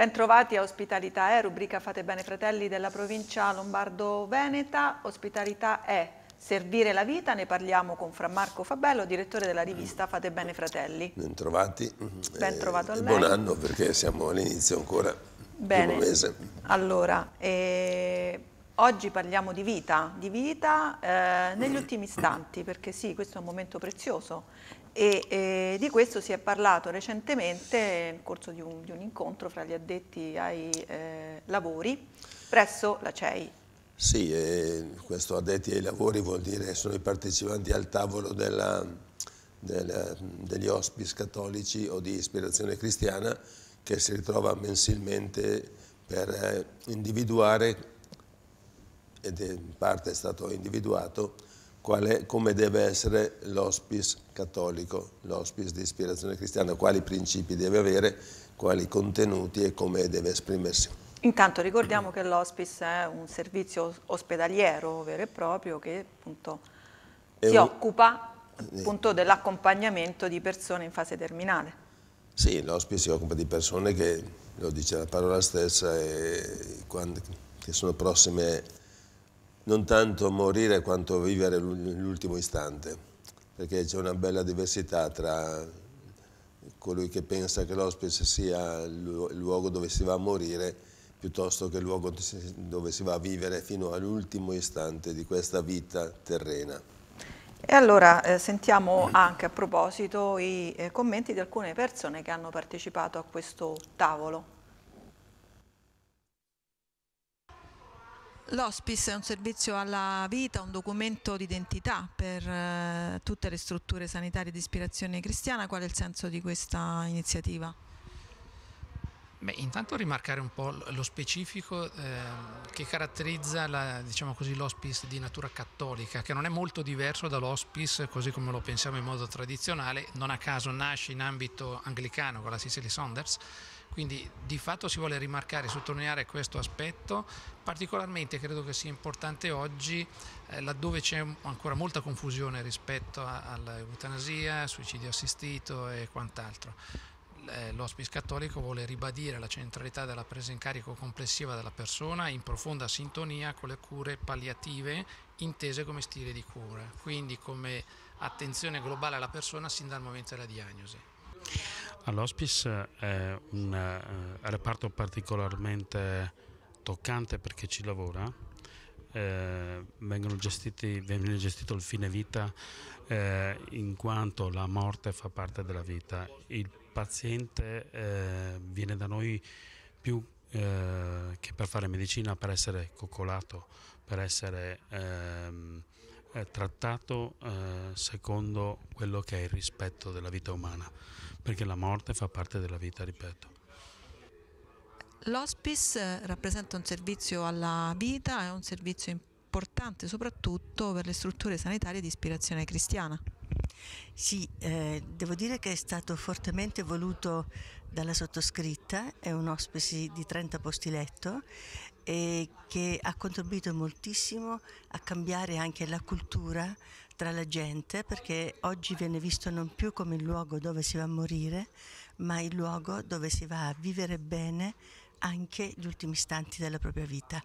Bentrovati a Ospitalità E, rubrica Fate bene fratelli della provincia Lombardo-Veneta. Ospitalità E, Servire la vita, ne parliamo con Franmarco Fabello, direttore della rivista Fate Bene Fratelli. Bentrovati. Bentrovato eh, a lei. Buon anno perché siamo all'inizio ancora Bene. Allora, eh, Oggi parliamo di vita, di vita eh, negli ultimi istanti, perché sì, questo è un momento prezioso e, e di questo si è parlato recentemente nel corso di un, di un incontro fra gli addetti ai eh, lavori presso la CEI. Sì, eh, questo addetti ai lavori vuol dire che sono i partecipanti al tavolo della, della, degli hospice cattolici o di ispirazione cristiana che si ritrova mensilmente per eh, individuare ed in parte è stato individuato quale, come deve essere l'hospice cattolico, l'hospice di ispirazione cristiana, quali principi deve avere, quali contenuti e come deve esprimersi. Intanto ricordiamo che l'hospice è un servizio ospedaliero vero e proprio che appunto è si un... occupa appunto dell'accompagnamento di persone in fase terminale. Sì, l'ospite si occupa di persone che, lo dice la parola stessa, e, quando, che sono prossime non tanto morire quanto vivere l'ultimo istante, perché c'è una bella diversità tra colui che pensa che l'ospice sia il luogo dove si va a morire piuttosto che il luogo dove si va a vivere fino all'ultimo istante di questa vita terrena. E allora eh, sentiamo anche a proposito i eh, commenti di alcune persone che hanno partecipato a questo tavolo. L'Hospice è un servizio alla vita, un documento d'identità per eh, tutte le strutture sanitarie di ispirazione cristiana. Qual è il senso di questa iniziativa? Beh, intanto rimarcare un po' lo specifico eh, che caratterizza diciamo l'hospice diciamo di natura cattolica, che non è molto diverso dall'hospice così come lo pensiamo in modo tradizionale, non a caso nasce in ambito anglicano con la Cicely Saunders, quindi di fatto si vuole rimarcare e sottolineare questo aspetto, particolarmente credo che sia importante oggi eh, laddove c'è ancora molta confusione rispetto all'eutanasia, suicidio assistito e quant'altro l'ospice eh, cattolico vuole ribadire la centralità della presa in carico complessiva della persona in profonda sintonia con le cure palliative intese come stile di cura, quindi come attenzione globale alla persona sin dal momento della diagnosi. All'Hospice è eh, un eh, reparto particolarmente toccante perché ci lavora, eh, gestiti, viene gestito il fine vita eh, in quanto la morte fa parte della vita. Il paziente eh, viene da noi più eh, che per fare medicina, per essere coccolato, per essere... Ehm, eh, trattato eh, secondo quello che è il rispetto della vita umana, perché la morte fa parte della vita, ripeto. L'hospice rappresenta un servizio alla vita, è un servizio importante soprattutto per le strutture sanitarie di ispirazione cristiana. Sì, eh, devo dire che è stato fortemente voluto dalla sottoscritta, è un ospite di 30 posti letto e che ha contribuito moltissimo a cambiare anche la cultura tra la gente perché oggi viene visto non più come il luogo dove si va a morire ma il luogo dove si va a vivere bene anche gli ultimi istanti della propria vita.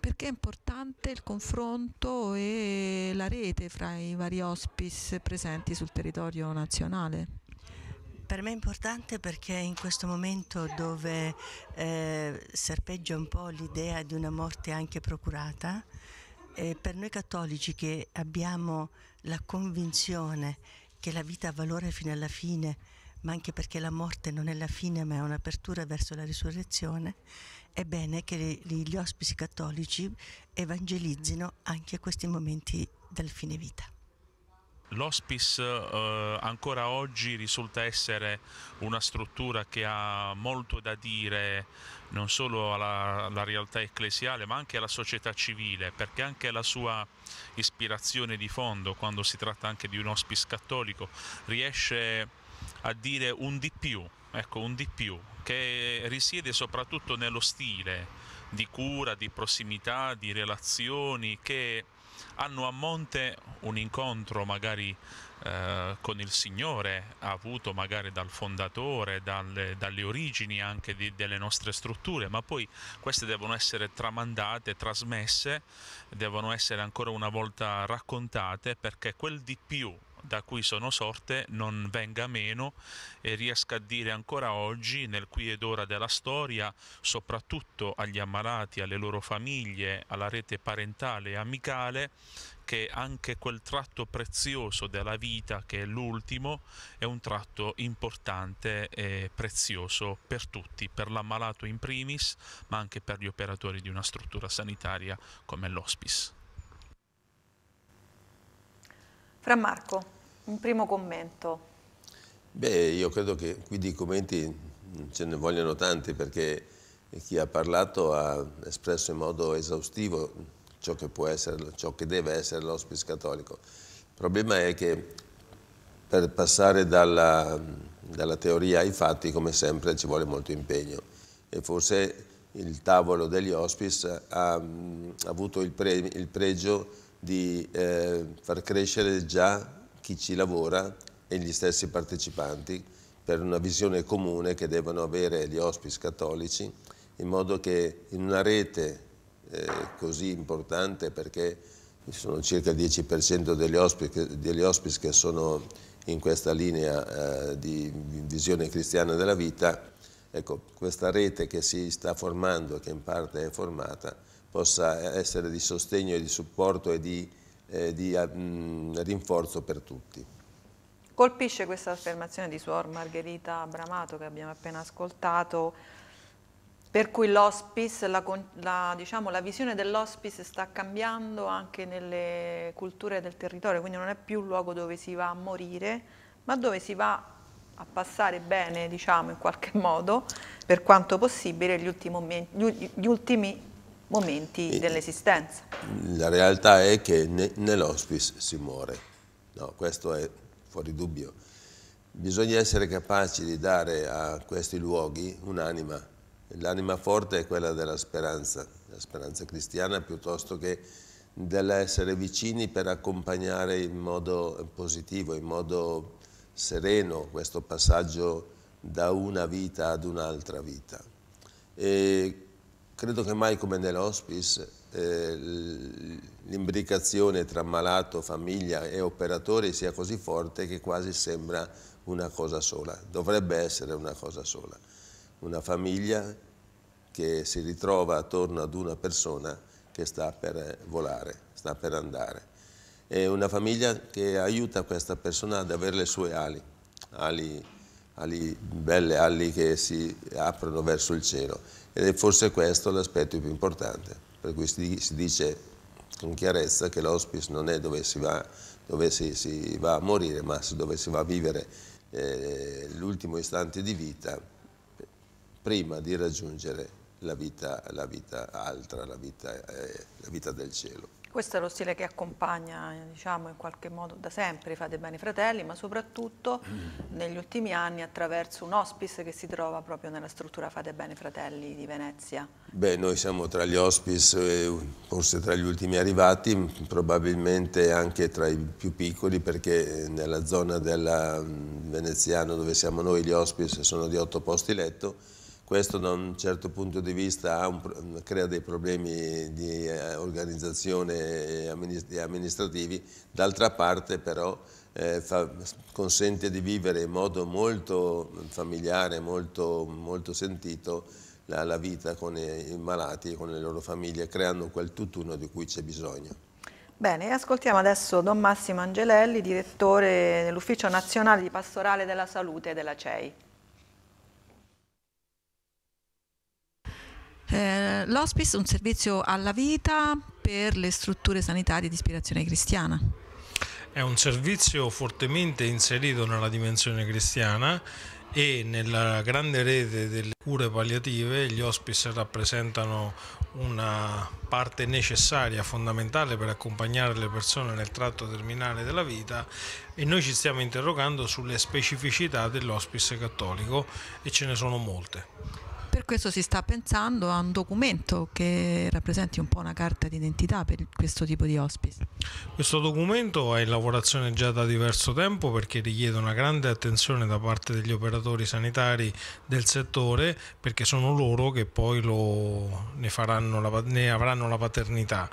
Perché è importante il confronto e la rete fra i vari hospice presenti sul territorio nazionale? Per me è importante perché in questo momento dove eh, serpeggia un po' l'idea di una morte anche procurata, eh, per noi cattolici che abbiamo la convinzione che la vita ha valore fino alla fine, ma anche perché la morte non è la fine ma è un'apertura verso la risurrezione, è bene che gli ospiti cattolici evangelizzino anche questi momenti del fine vita. L'hospice eh, ancora oggi risulta essere una struttura che ha molto da dire non solo alla, alla, realtà ecclesiale ma anche alla società civile perché anche la sua ispirazione di fondo quando si tratta anche di un hospice cattolico riesce a dire un di più, ecco, un di più che risiede soprattutto nello stile di cura, di prossimità, di relazioni che hanno a monte un incontro magari eh, con il Signore, avuto magari dal fondatore, dalle, dalle origini anche di, delle nostre strutture, ma poi queste devono essere tramandate, trasmesse, devono essere ancora una volta raccontate perché quel di più da cui sono sorte non venga meno e riesca a dire ancora oggi, nel qui ed ora della storia, soprattutto agli ammalati, alle loro famiglie, alla rete parentale e amicale, che anche quel tratto prezioso della vita, che è l'ultimo, è un tratto importante e prezioso per tutti, per l'ammalato in primis, ma anche per gli operatori di una struttura sanitaria come l'hospice. Marco, un primo commento. Beh, io credo che qui di commenti ce ne vogliono tanti perché chi ha parlato ha espresso in modo esaustivo ciò che può essere, ciò che deve essere l'ospice cattolico. Il problema è che per passare dalla, dalla teoria ai fatti, come sempre, ci vuole molto impegno e forse il tavolo degli hospice ha, ha avuto il, pre, il pregio di eh, far crescere già chi ci lavora e gli stessi partecipanti per una visione comune che devono avere gli ospiti cattolici in modo che in una rete eh, così importante perché sono circa il 10% degli ospiti, degli ospici che sono in questa linea eh, di visione cristiana della vita, ecco, questa rete che si sta formando, che in parte è formata, possa essere di sostegno e di supporto e di, eh, di mh, rinforzo per tutti. Colpisce questa affermazione di Suor Margherita Bramato che abbiamo appena ascoltato, per cui la, la, diciamo, la visione dell'ospice sta cambiando anche nelle culture del territorio, quindi non è più un luogo dove si va a morire, ma dove si va a passare bene, diciamo, in qualche modo, per quanto possibile, gli ultimi, gli ultimi momenti dell'esistenza. La realtà è che ne, nell'hospice si muore, no, questo è fuori dubbio. Bisogna essere capaci di dare a questi luoghi un'anima. L'anima forte è quella della speranza, la speranza cristiana piuttosto che dell'essere vicini per accompagnare in modo positivo, in modo sereno questo passaggio da una vita ad un'altra vita. E Credo che mai come nell'hospice eh, l'imbricazione tra malato, famiglia e operatori sia così forte che quasi sembra una cosa sola. Dovrebbe essere una cosa sola. Una famiglia che si ritrova attorno ad una persona che sta per volare, sta per andare. È una famiglia che aiuta questa persona ad avere le sue ali, ali ali, belle ali che si aprono verso il cielo ed è forse questo l'aspetto più importante, per cui si, si, dice con chiarezza che l'hospice non è dove si va, dove si, si va a morire, ma dove si va a vivere eh, l'ultimo istante di vita prima di raggiungere la vita, la vita altra, la vita, eh, la vita del cielo. Questo è lo stile che accompagna diciamo, in qualche modo da sempre Fate Bene Fratelli, ma soprattutto mm. negli ultimi anni attraverso un hospice che si trova proprio nella struttura Fate Bene Fratelli di Venezia. Beh, noi siamo tra gli hospice, forse tra gli ultimi arrivati, probabilmente anche tra i più piccoli, perché eh, nella zona del mm, veneziano dove siamo noi gli hospice sono di otto posti letto, questo da un certo punto di vista un, crea dei problemi di eh, organizzazione e amministrativi, d'altra parte però eh, fa, consente di vivere in modo molto familiare, molto, molto sentito la, la, vita con i, i malati e con le loro famiglie, creando quel tutt'uno di cui c'è bisogno. Bene, ascoltiamo adesso Don Massimo Angelelli, direttore dell'Ufficio Nazionale di Pastorale della Salute della CEI. Eh, L'hospice è un servizio alla vita per le strutture sanitarie di ispirazione cristiana. È un servizio fortemente inserito nella dimensione cristiana e nella grande rete delle cure palliative gli hospice rappresentano una parte necessaria, fondamentale per accompagnare le persone nel tratto terminale della vita e noi ci stiamo interrogando sulle specificità dell'hospice cattolico e ce ne sono molte questo si sta pensando a un documento che rappresenti un po' una carta d'identità per questo tipo di hospice. Questo documento è in lavorazione già da diverso tempo perché richiede una grande attenzione da parte degli operatori sanitari del settore perché sono loro che poi lo, ne, faranno la, ne avranno la paternità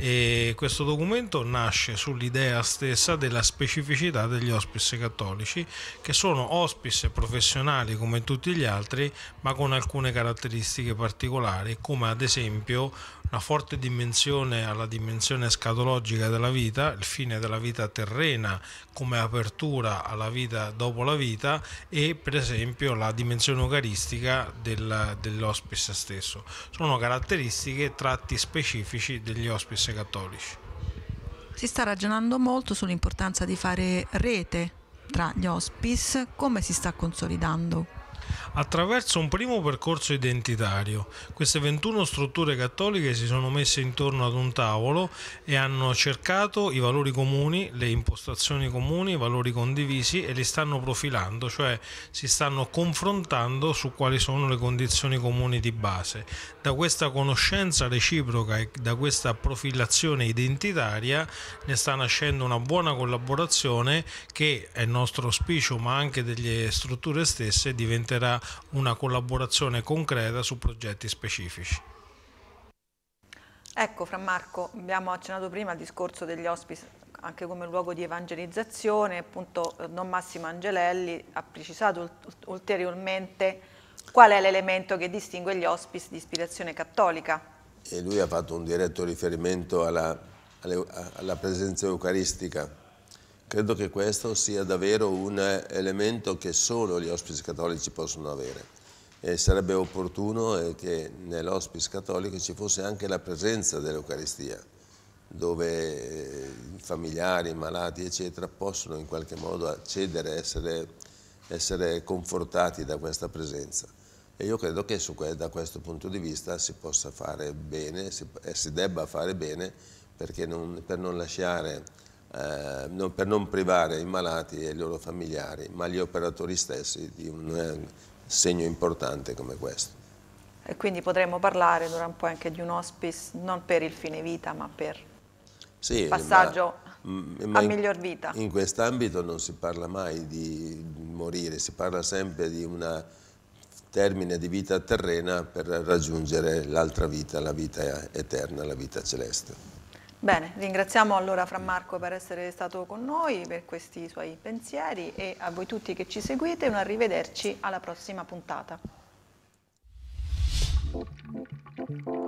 e questo documento nasce sull'idea stessa della specificità degli hospice cattolici, che sono hospice professionali come tutti gli altri, ma con alcune caratteristiche particolari, come ad esempio una forte dimensione alla dimensione scatologica della vita, il fine della vita terrena come apertura alla vita dopo la vita e per esempio la dimensione eucaristica del, dell'ospice stesso. Sono caratteristiche, e tratti specifici degli ospice cattolici. Si sta ragionando molto sull'importanza di fare rete tra gli hospice, come si sta consolidando attraverso un primo percorso identitario. Queste 21 strutture cattoliche si sono messe intorno ad un tavolo e hanno cercato i valori comuni, le impostazioni comuni, i valori condivisi e li stanno profilando, cioè si stanno confrontando su quali sono le condizioni comuni di base. Da questa conoscenza reciproca e da questa profilazione identitaria ne sta nascendo una buona collaborazione che è nostro auspicio ma anche delle strutture stesse diventerà una collaborazione concreta su progetti specifici. Ecco Marco, abbiamo accennato prima al discorso degli ospiti anche come luogo di evangelizzazione, appunto eh, Don Massimo Angelelli ha precisato ulteriormente qual è l'elemento che distingue gli hospice di ispirazione cattolica. E lui ha fatto un diretto riferimento alla, alla presenza eucaristica Credo che questo sia davvero un elemento che solo gli ospiti cattolici possono avere. E sarebbe opportuno che nell'ospice cattolico ci fosse anche la presenza dell'Eucaristia, dove eh, i familiari, i malati, eccetera, possono in qualche modo accedere, essere, essere confortati da questa presenza. E io credo che su, da questo punto di vista si possa fare bene si, e eh, si debba fare bene perché non, per non lasciare eh, non, per non privare i malati e i loro familiari, ma gli operatori stessi di un eh, segno importante come questo. E quindi potremmo parlare durante un po' anche di un hospice non per il fine vita, ma per sì, il passaggio ma, a in, miglior vita. In quest'ambito non si parla mai di morire, si parla sempre di un termine di vita terrena per raggiungere l'altra vita, la vita eterna, la vita celeste. Bene, ringraziamo allora Frammarco per essere stato con noi, per questi suoi pensieri e a voi tutti che ci seguite un arrivederci alla prossima puntata.